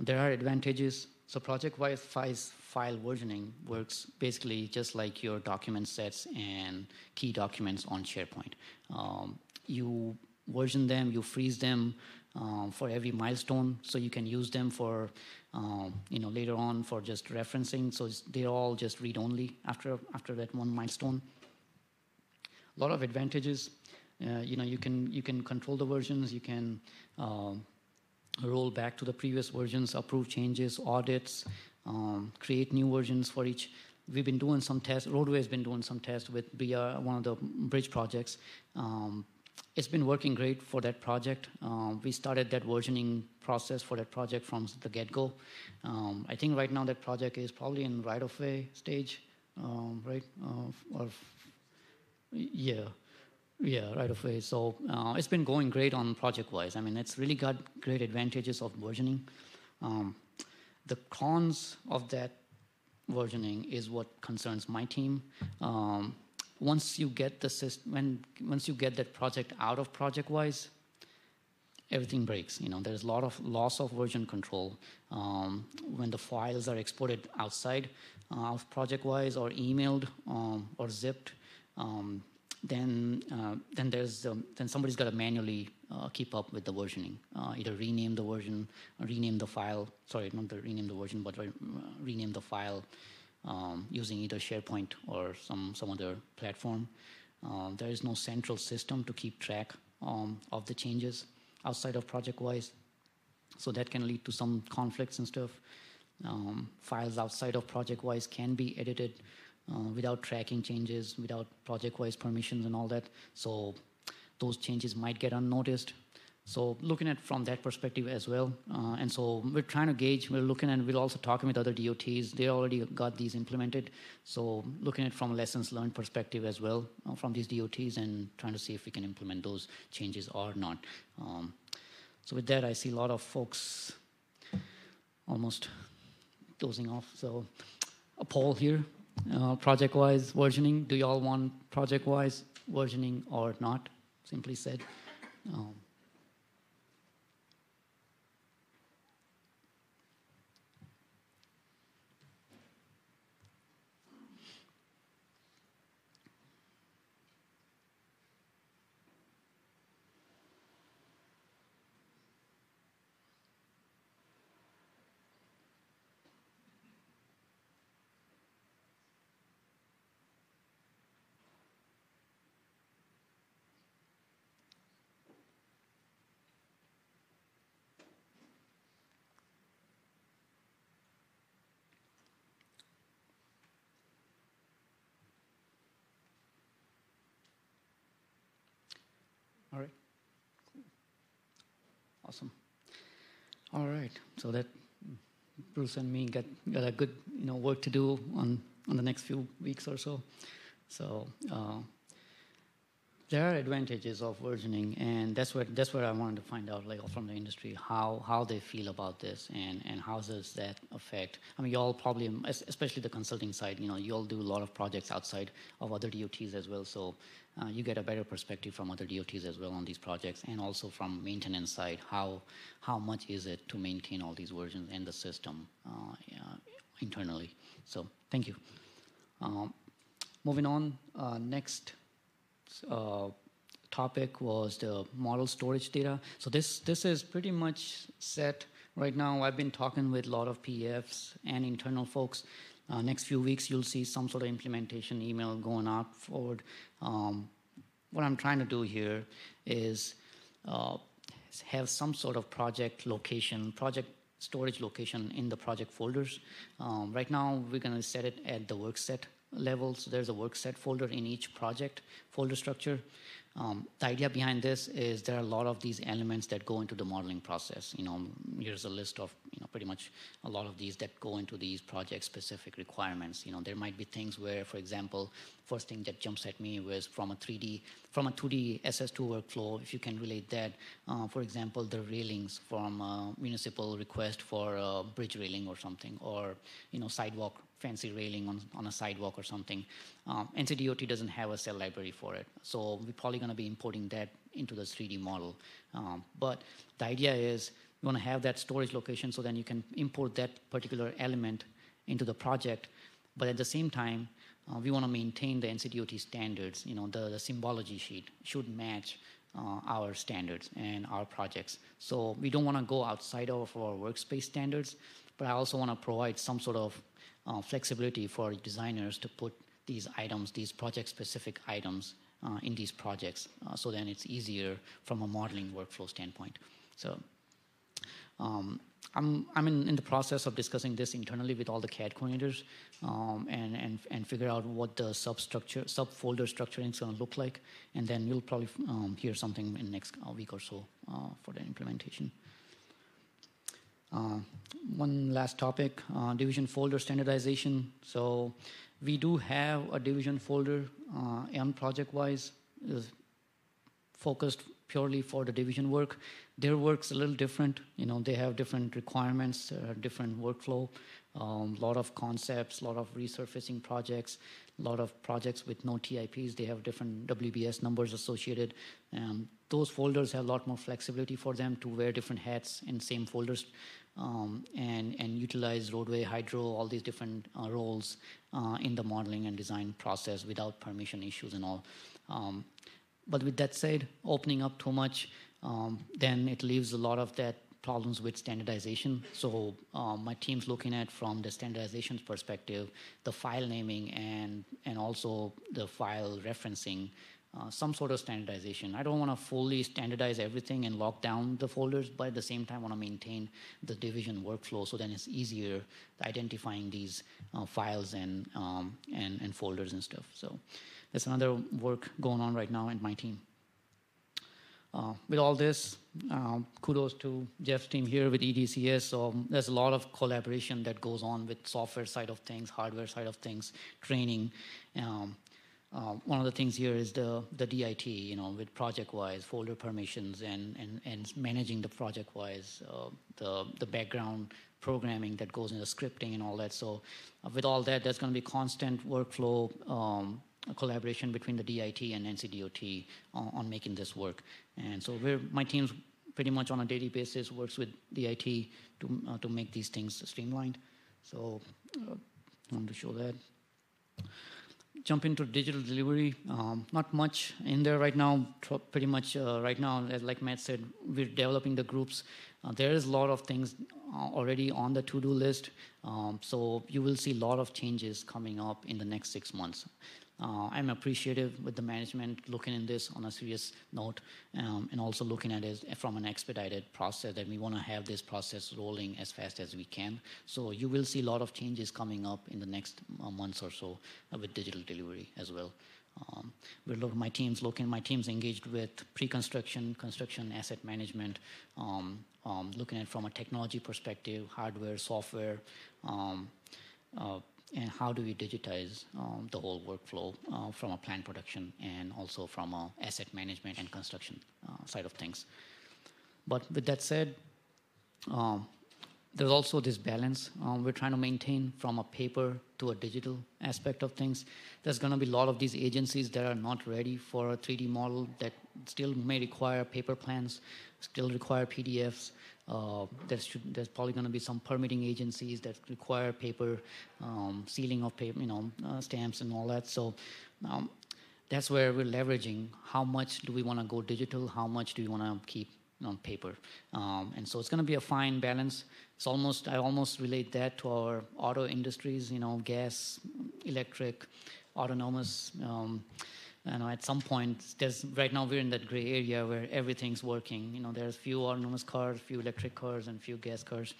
There are advantages. So project-wise file versioning works basically just like your document sets and key documents on SharePoint. Um, you version them, you freeze them um, for every milestone, so you can use them for um, you know later on for just referencing. So they're all just read-only after after that one milestone. A lot of advantages. Uh, you know, you can you can control the versions. You can um, roll back to the previous versions, approve changes, audits, um, create new versions for each. We've been doing some tests. Roadway has been doing some tests with BR, one of the bridge projects. Um, it's been working great for that project. Um, we started that versioning process for that project from the get-go. Um, I think right now that project is probably in right-of-way stage, um, right? Uh, or yeah, yeah, right of way. So uh, it's been going great on project wise. I mean, it's really got great advantages of versioning. Um, the cons of that versioning is what concerns my team. Um, once you get the system, when once you get that project out of project wise, everything breaks. You know, there's a lot of loss of version control um, when the files are exported outside uh, of project-wise or emailed um, or zipped. Um, then uh, then there's um, then somebody's got to manually uh, keep up with the versioning. Uh, either rename the version, rename the file. Sorry, not the rename the version, but re uh, rename the file um, using either SharePoint or some some other platform. Um, there is no central system to keep track um, of the changes outside of ProjectWise, so that can lead to some conflicts and stuff. Um, files outside of ProjectWise can be edited uh, without tracking changes, without project-wise permissions and all that. So those changes might get unnoticed. So looking at from that perspective as well, uh, and so we're trying to gauge. We're looking and we're also talking with other DOTs. They already got these implemented. So looking at from lessons learned perspective as well uh, from these DOTs and trying to see if we can implement those changes or not. Um, so with that, I see a lot of folks almost dozing off. So a poll here uh, project-wise versioning. Do you all want project-wise versioning or not? Simply said. Um, All right. Awesome. All right. So that Bruce and me got, got a good you know work to do on on the next few weeks or so. So uh, there are advantages of versioning, and that's what that's what I wanted to find out, like from the industry, how how they feel about this, and and how does that affect? I mean, you all probably, especially the consulting side, you know, you all do a lot of projects outside of other DOTs as well, so uh, you get a better perspective from other DOTs as well on these projects, and also from maintenance side, how how much is it to maintain all these versions and the system uh, internally? So thank you. Um, moving on, uh, next uh, topic was the model storage data. So this this is pretty much set right now. I've been talking with a lot of PFs and internal folks. Uh, next few weeks, you'll see some sort of implementation email going out forward. Um, what I'm trying to do here is uh, have some sort of project location, project storage location in the project folders. Um, right now, we're going to set it at the work set levels. There's a workset folder in each project folder structure. Um, the idea behind this is there are a lot of these elements that go into the modeling process. You know, here's a list of you know pretty much a lot of these that go into these project-specific requirements. You know, there might be things where, for example, first thing that jumps at me was from a 3D, from a 2D SS2 workflow. If you can relate that, uh, for example, the railings from municipal request for a bridge railing or something, or you know, sidewalk fancy railing on, on a sidewalk or something. Um, NCDOT doesn't have a cell library for it, so we're probably going to be importing that into the 3D model. Um, but the idea is you want to have that storage location so then you can import that particular element into the project. But at the same time, uh, we want to maintain the NCDOT standards. You know, the, the symbology sheet should match uh, our standards and our projects. So we don't want to go outside of our workspace standards, but I also want to provide some sort of uh, flexibility for designers to put these items, these project-specific items, uh, in these projects. Uh, so then it's easier from a modeling workflow standpoint. So um, I'm, I'm in, in, the process of discussing this internally with all the CAD coordinators um, and, and, and figure out what the substructure, subfolder structuring is going to look like. And then you'll probably um, hear something in the next uh, week or so uh, for the implementation. Uh, one last topic, uh, division folder standardization. So we do have a division folder uh, on project-wise is focused purely for the division work. Their work's a little different. You know, they have different requirements, uh, different workflow, a um, lot of concepts, a lot of resurfacing projects. A lot of projects with no TIPs, they have different WBS numbers associated. Um, those folders have a lot more flexibility for them to wear different hats in same folders um, and, and utilize roadway, hydro, all these different uh, roles uh, in the modeling and design process without permission issues and all. Um, but with that said, opening up too much, um, then it leaves a lot of that problems with standardization. So um, my team's looking at from the standardization perspective, the file naming and and also the file referencing, uh, some sort of standardization. I don't want to fully standardize everything and lock down the folders, but at the same time, I want to maintain the division workflow so then it's easier identifying these uh, files and um, and and folders and stuff. So that's another work going on right now in my team. Uh, with all this, um, kudos to Jeff's team here with EDCS. So there's a lot of collaboration that goes on with software side of things, hardware side of things, training. Um, uh, one of the things here is the the DIT, you know, with project-wise folder permissions and and and managing the project-wise uh, the the background programming that goes into scripting and all that. So uh, with all that, there's going to be constant workflow. Um, collaboration between the DIT and NCDOT on, on making this work. And so my team's pretty much on a daily basis works with DIT to, uh, to make these things streamlined. So uh, I wanted to show that. Jump into digital delivery. Um, not much in there right now. Pretty much uh, right now, as like Matt said, we're developing the groups. Uh, there is a lot of things uh, already on the to-do list. Um, so you will see a lot of changes coming up in the next six months. Uh, I'm appreciative with the management looking in this on a serious note um, and also looking at it from an expedited process that we want to have this process rolling as fast as we can. So you will see a lot of changes coming up in the next uh, months or so uh, with digital delivery as well. Um, we're my team's looking, my team's engaged with pre-construction, construction, asset management, um, um, looking at from a technology perspective, hardware, software, um, uh, and how do we digitize um, the whole workflow uh, from a plant production and also from a asset management and construction uh, side of things. But with that said, um, there's also this balance um, we're trying to maintain from a paper to a digital aspect of things. There's going to be a lot of these agencies that are not ready for a 3D model that still may require paper plans, still require PDFs, uh, there's, should, there's probably going to be some permitting agencies that require paper um, sealing of paper, you know, uh, stamps and all that. So um, that's where we're leveraging how much do we want to go digital, how much do we want to keep on paper, um, and so it's going to be a fine balance. It's almost I almost relate that to our auto industries, you know, gas, electric, autonomous. Um, you know, at some point, there's right now we're in that gray area where everything's working. You know, there's few autonomous cars, few electric cars, and few gas cars.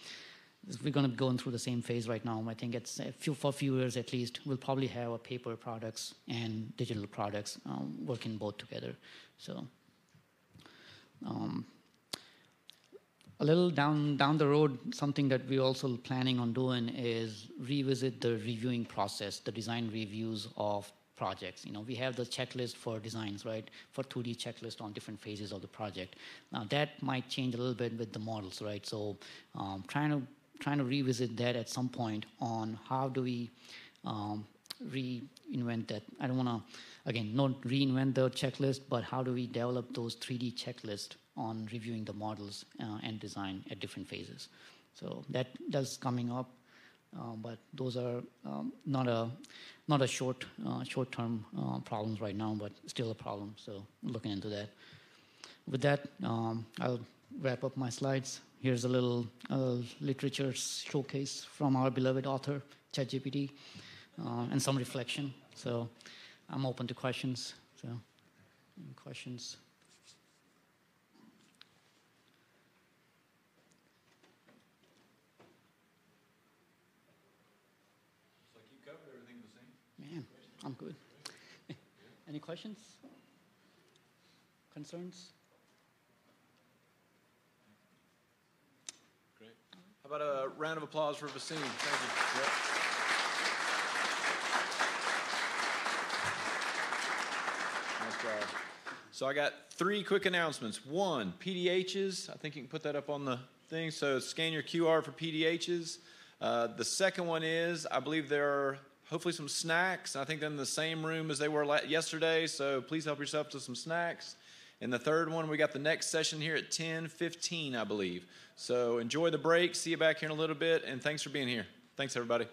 We're going to be going through the same phase right now. I think it's a uh, few for a few years at least. We'll probably have a paper products and digital products um, working both together. So, um, a little down down the road, something that we're also planning on doing is revisit the reviewing process, the design reviews of projects. You know, we have the checklist for designs, right? For 2D checklist on different phases of the project. Now that might change a little bit with the models, right? So um, trying to trying to revisit that at some point on how do we um, reinvent that. I don't want to again not reinvent the checklist, but how do we develop those 3D checklists on reviewing the models uh, and design at different phases? So that that's coming up um, but those are um, not a not a short uh, short term uh, problems right now, but still a problem. So looking into that. With that, um, I'll wrap up my slides. Here's a little uh, literature showcase from our beloved author ChatGPT, uh, and some reflection. So I'm open to questions. So questions. I'm good. Any questions? Concerns? Great. How about a round of applause for Vasim? Thank you. Yep. So I got three quick announcements. One, PDHs. I think you can put that up on the thing. So scan your QR for PDHs. Uh, the second one is I believe there are hopefully some snacks. I think they're in the same room as they were yesterday, so please help yourself to some snacks. And the third one, we got the next session here at 10:15, I believe. So enjoy the break. See you back here in a little bit, and thanks for being here. Thanks, everybody.